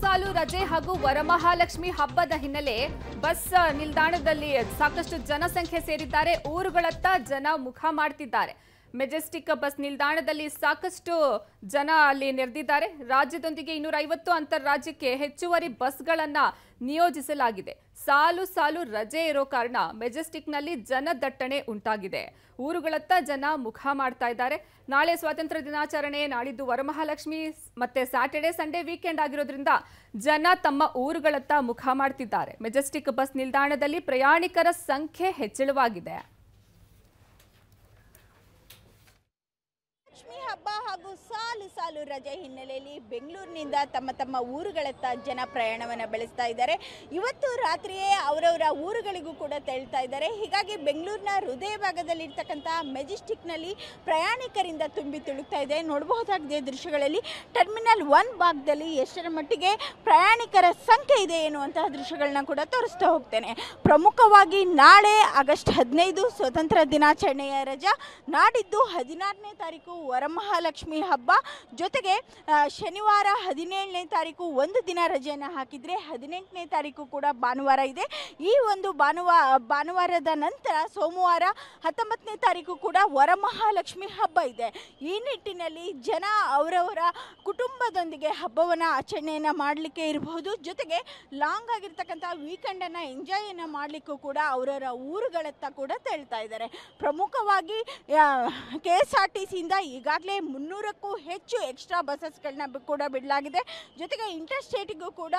ಸಾಲು ರಜೆ ಹಾಗೂ ವರಮಹಾಲಕ್ಷ್ಮಿ ಹಬ್ಬದ ಹಿನ್ನೆಲೆ ಬಸ್ ನಿಲ್ದಾಣದಲ್ಲಿ ಸಾಕಷ್ಟು ಜನಸಂಖ್ಯೆ ಸೇರಿದ್ದಾರೆ ಊರುಗಳತ್ತ ಜನ ಮುಖ ಮಾಡ್ತಿದ್ದಾರೆ ಮೆಜೆಸ್ಟಿಕ್ ಬಸ್ ನಿಲ್ದಾಣದಲ್ಲಿ ಸಾಕಷ್ಟು ಜನ ಅಲ್ಲಿ ನೆರೆದಿದ್ದಾರೆ ರಾಜ್ಯದೊಂದಿಗೆ ಇನ್ನೂರ ಐವತ್ತು ಅಂತಾರಾಜ್ಯಕ್ಕೆ ಹೆಚ್ಚುವರಿ ಬಸ್ಗಳನ್ನ ನಿಯೋಜಿಸಲಾಗಿದೆ ಸಾಲು ಸಾಲು ರಜೆ ಇರೋ ಕಾರಣ ಮೆಜೆಸ್ಟಿಕ್ನಲ್ಲಿ ಜನದಟ್ಟಣೆ ಉಂಟಾಗಿದೆ ಊರುಗಳತ್ತ ಜನ ಮುಖ ಮಾಡ್ತಾ ಇದ್ದಾರೆ ನಾಳೆ ಸ್ವಾತಂತ್ರ್ಯ ದಿನಾಚರಣೆ ನಾಳಿದ್ದು ವರಮಹಾಲಕ್ಷ್ಮಿ ಮತ್ತೆ ಸ್ಯಾಟರ್ಡೆ ಸಂಡೇ ವೀಕೆಂಡ್ ಆಗಿರೋದ್ರಿಂದ ಜನ ತಮ್ಮ ಊರುಗಳತ್ತ ಮುಖ ಮಾಡ್ತಿದ್ದಾರೆ ಮೆಜೆಸ್ಟಿಕ್ ಬಸ್ ನಿಲ್ದಾಣದಲ್ಲಿ ಪ್ರಯಾಣಿಕರ ಸಂಖ್ಯೆ ಹೆಚ್ಚಳವಾಗಿದೆ ಹುಣ್ಣಿಮೆ ಹಬ್ಬ ಹಾಗೂ ಸಾಲು ಸಾಲು ರಜೆ ಹಿನ್ನೆಲೆಯಲ್ಲಿ ಬೆಂಗಳೂರಿನಿಂದ ತಮ್ಮ ತಮ್ಮ ಊರುಗಳತ್ತ ಜನ ಪ್ರಯಾಣವನ್ನು ಬೆಳೆಸ್ತಾ ಇದ್ದಾರೆ ಇವತ್ತು ರಾತ್ರಿಯೇ ಅವರವರ ಊರುಗಳಿಗೂ ಕೂಡ ತೆಳ್ತಾ ಇದ್ದಾರೆ ಹೀಗಾಗಿ ಬೆಂಗಳೂರಿನ ಹೃದಯ ಭಾಗದಲ್ಲಿರ್ತಕ್ಕಂಥ ಮೆಜೆಸ್ಟಿಕ್ನಲ್ಲಿ ಪ್ರಯಾಣಿಕರಿಂದ ತುಂಬಿ ತುಳುಕ್ತಾ ಇದೆ ನೋಡಬಹುದಾಗಿದೆ ದೃಶ್ಯಗಳಲ್ಲಿ ಟರ್ಮಿನಲ್ ಒನ್ ಭಾಗದಲ್ಲಿ ಎಷ್ಟರ ಮಟ್ಟಿಗೆ ಪ್ರಯಾಣಿಕರ ಸಂಖ್ಯೆ ಇದೆ ಎನ್ನುವಂತಹ ದೃಶ್ಯಗಳನ್ನ ಕೂಡ ತೋರಿಸ್ತಾ ಹೋಗ್ತೇನೆ ಪ್ರಮುಖವಾಗಿ ನಾಳೆ ಆಗಸ್ಟ್ ಹದಿನೈದು ಸ್ವತಂತ್ರ ದಿನಾಚರಣೆಯ ರಜಾ ನಾಡಿದ್ದು ಹದಿನಾರನೇ ತಾರೀಕು ವರಮಹಾಲಕ್ಷ್ಮಿ ಹಬ್ಬ ಜೊತೆಗೆ ಶನಿವಾರ ಹದಿನೇಳನೇ ತಾರೀಕು ಒಂದು ದಿನ ರಜೆಯನ್ನು ಹಾಕಿದರೆ ಹದಿನೆಂಟನೇ ತಾರೀಕು ಕೂಡ ಭಾನುವಾರ ಇದೆ ಈ ಒಂದು ಭಾನುವಾರ ಭಾನುವಾರದ ನಂತರ ಸೋಮವಾರ ಹತ್ತೊಂಬತ್ತನೇ ತಾರೀಕು ಕೂಡ ವರಮಹಾಲಕ್ಷ್ಮಿ ಹಬ್ಬ ಇದೆ ಈ ನಿಟ್ಟಿನಲ್ಲಿ ಜನ ಅವರವರ ಕುಟುಂಬದೊಂದಿಗೆ ಹಬ್ಬವನ್ನು ಆಚರಣೆಯನ್ನು ಮಾಡಲಿಕ್ಕೆ ಇರಬಹುದು ಜೊತೆಗೆ ಲಾಂಗ್ ಆಗಿರ್ತಕ್ಕಂಥ ವೀಕೆಂಡನ್ನು ಎಂಜಾಯನ್ನು ಮಾಡಲಿಕ್ಕೂ ಕೂಡ ಅವರವರ ಊರುಗಳತ್ತ ಕೂಡ ತೇಳ್ತಾ ಇದ್ದಾರೆ ಪ್ರಮುಖವಾಗಿ ಕೆ ಎಸ್ ಆರ್ ಟಿ ಸಿಯಿಂದ ಈಗ ಈಗಾಗಲೇ ಮುನ್ನೂರಕ್ಕೂ ಹೆಚ್ಚು ಎಕ್ಸ್ಟ್ರಾ ಬಸ್ಸಸ್ಗಳನ್ನ ಕೂಡ ಬಿಡಲಾಗಿದೆ ಜೊತೆಗೆ ಇಂಟರ್ ಕೂಡ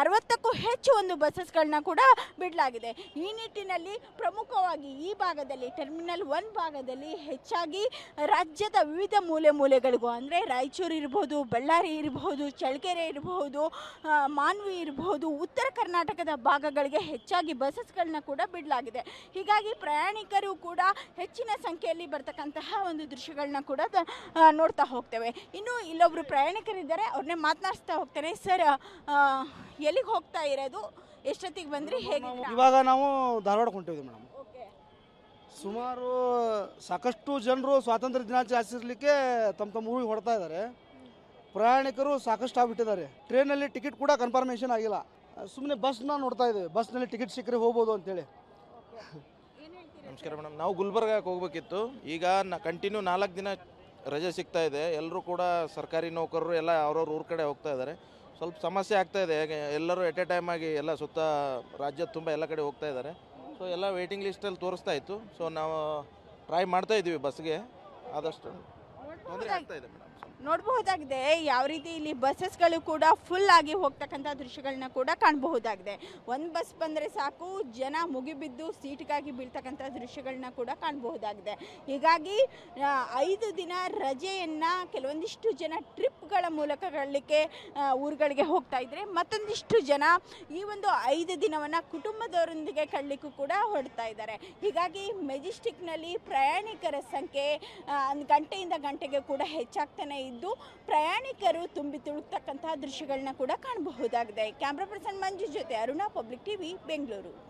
ಅರವತ್ತಕ್ಕೂ ಹೆಚ್ಚು ಒಂದು ಬಸ್ಸಸ್ಗಳನ್ನ ಕೂಡ ಬಿಡಲಾಗಿದೆ ಈ ನಿಟ್ಟಿನಲ್ಲಿ ಪ್ರಮುಖವಾಗಿ ಈ ಭಾಗದಲ್ಲಿ ಟರ್ಮಿನಲ್ ಒನ್ ಭಾಗದಲ್ಲಿ ಹೆಚ್ಚಾಗಿ ರಾಜ್ಯದ ವಿವಿಧ ಮೂಲೆ ಮೂಲೆಗಳಿಗೂ ಅಂದರೆ ರಾಯಚೂರು ಇರ್ಬೋದು ಬಳ್ಳಾರಿ ಇರಬಹುದು ಚಳ್ಳಕೆರೆ ಇರಬಹುದು ಮಾನ್ವಿ ಇರಬಹುದು ಉತ್ತರ ಕರ್ನಾಟಕದ ಭಾಗಗಳಿಗೆ ಹೆಚ್ಚಾಗಿ ಬಸ್ಸಸ್ಗಳನ್ನ ಕೂಡ ಬಿಡಲಾಗಿದೆ ಹೀಗಾಗಿ ಪ್ರಯಾಣಿಕರು ಕೂಡ ಹೆಚ್ಚಿನ ಸಂಖ್ಯೆಯಲ್ಲಿ ಬರ್ತಕ್ಕಂತಹ ಒಂದು ದೃಶ್ಯಗಳನ್ನ ಕೂಡ ನೋಡ್ತಾ ಹೋಗ್ತೇವೆ ಇನ್ನು ಇಲ್ಲೊಬ್ಬರು ಪ್ರಯಾಣಿಕರಿದ್ದಾರೆ ಅವ್ರನ್ನೇ ಮಾತನಾಡಿಸ್ತಾ ಹೋಗ್ತೇನೆ ಸರ್ ಎಲ್ಲಿಗೆ ಹೋಗ್ತಾ ಇರೋದು ಎಷ್ಟೊತ್ತಿಗೆ ಬಂದ್ರಿ ಹೇಗೆ ಇವಾಗ ನಾವು ಧಾರವಾಡ ಹೊಂಟಿದ್ವಿ ಮೇಡಮ್ ಸುಮಾರು ಸಾಕಷ್ಟು ಜನರು ಸ್ವಾತಂತ್ರ್ಯ ದಿನಾಚರಣೆ ಆಚರಿಸಲಿಕ್ಕೆ ತಮ್ಮ ತಮ್ಮ ಊರಿಗೆ ಹೊಡ್ತಾ ಇದ್ದಾರೆ ಪ್ರಯಾಣಿಕರು ಸಾಕಷ್ಟು ಆಗಿಬಿಟ್ಟಿದ್ದಾರೆ ಟ್ರೈನಲ್ಲಿ ಟಿಕೆಟ್ ಕೂಡ ಕನ್ಫರ್ಮೇಷನ್ ಆಗಿಲ್ಲ ಸುಮ್ಮನೆ ಬಸ್ನ ನೋಡ್ತಾ ಇದ್ದೇವೆ ಬಸ್ನಲ್ಲಿ ಟಿಕೆಟ್ ಸಿಕ್ಕರೆ ಹೋಗ್ಬೋದು ಅಂತೇಳಿ ನಮಸ್ಕಾರ ಮೇಡಮ್ ನಾವು ಗುಲ್ಬರ್ಗಕ್ಕೆ ಹೋಗ್ಬೇಕಿತ್ತು ಈಗ ನಾ ಕಂಟಿನ್ಯೂ ನಾಲ್ಕು ದಿನ ರಜೆ ಸಿಗ್ತಾ ಇದೆ ಎಲ್ಲರೂ ಕೂಡ ಸರ್ಕಾರಿ ನೌಕರರು ಎಲ್ಲ ಅವ್ರವ್ರ ಊರ ಕಡೆ ಹೋಗ್ತಾ ಇದ್ದಾರೆ ಸ್ವಲ್ಪ ಸಮಸ್ಯೆ ಆಗ್ತಾ ಇದೆ ಎಲ್ಲರೂ ಎಟ್ ಎ ಟೈಮ್ ಆಗಿ ಎಲ್ಲ ಸುತ್ತ ರಾಜ್ಯ ತುಂಬ ಎಲ್ಲ ಕಡೆ ಹೋಗ್ತಾ ಇದ್ದಾರೆ ಸೊ ಎಲ್ಲ ವೇಟಿಂಗ್ ಲಿಸ್ಟಲ್ಲಿ ತೋರಿಸ್ತಾ ಇತ್ತು ಸೊ ನಾವು ಟ್ರೈ ಮಾಡ್ತಾ ಇದ್ದೀವಿ ಬಸ್ಗೆ ಆದಷ್ಟು ತೊಂದರೆ ಆಗ್ತಾ ಇದೆ ಮೇಡಮ್ ನೋಡಬಹುದಾಗಿದೆ ಯಾವ ರೀತಿ ಇಲ್ಲಿ ಬಸ್ಸಸ್ಗಳು ಕೂಡ ಫುಲ್ ಆಗಿ ಹೋಗ್ತಕ್ಕಂಥ ದೃಶ್ಯಗಳನ್ನ ಕೂಡ ಕಾಣಬಹುದಾಗಿದೆ ಒಂದು ಬಸ್ ಬಂದರೆ ಸಾಕು ಜನ ಮುಗಿಬಿದ್ದು ಸೀಟ್ಗಾಗಿ ಬೀಳ್ತಕ್ಕಂಥ ದೃಶ್ಯಗಳನ್ನ ಕೂಡ ಕಾಣಬಹುದಾಗಿದೆ ಹೀಗಾಗಿ ಐದು ದಿನ ರಜೆಯನ್ನು ಕೆಲವೊಂದಿಷ್ಟು ಜನ ಟ್ರಿಪ್ಗಳ ಮೂಲಕ ಕಳಲಿಕ್ಕೆ ಊರುಗಳಿಗೆ ಹೋಗ್ತಾ ಇದ್ದರೆ ಮತ್ತೊಂದಿಷ್ಟು ಜನ ಈ ಒಂದು ಐದು ದಿನವನ್ನು ಕುಟುಂಬದವರೊಂದಿಗೆ ಕಳಲಿಕ್ಕೂ ಕೂಡ ಹೊಡ್ತಾ ಇದ್ದಾರೆ ಹೀಗಾಗಿ ಮೆಜೆಸ್ಟಿಕ್ನಲ್ಲಿ ಪ್ರಯಾಣಿಕರ ಸಂಖ್ಯೆ ಗಂಟೆಯಿಂದ ಗಂಟೆಗೆ ಕೂಡ ಹೆಚ್ಚಾಗ್ತಾನೆ ಇದ್ದು ಪ್ರಯಾಣಿಕರು ತುಂಬಿ ತುಳುಕ್ತಕ್ಕಂತಹ ದೃಶ್ಯಗಳನ್ನ ಕೂಡ ಕಾಣಬಹುದಾಗಿದೆ ಕ್ಯಾಮ್ರಾ ಪರ್ಸನ್ ಮಂಜು ಜೊತೆ ಅರುಣಾ ಪಬ್ಲಿಕ್ ಟಿವಿ ಬೆಂಗಳೂರು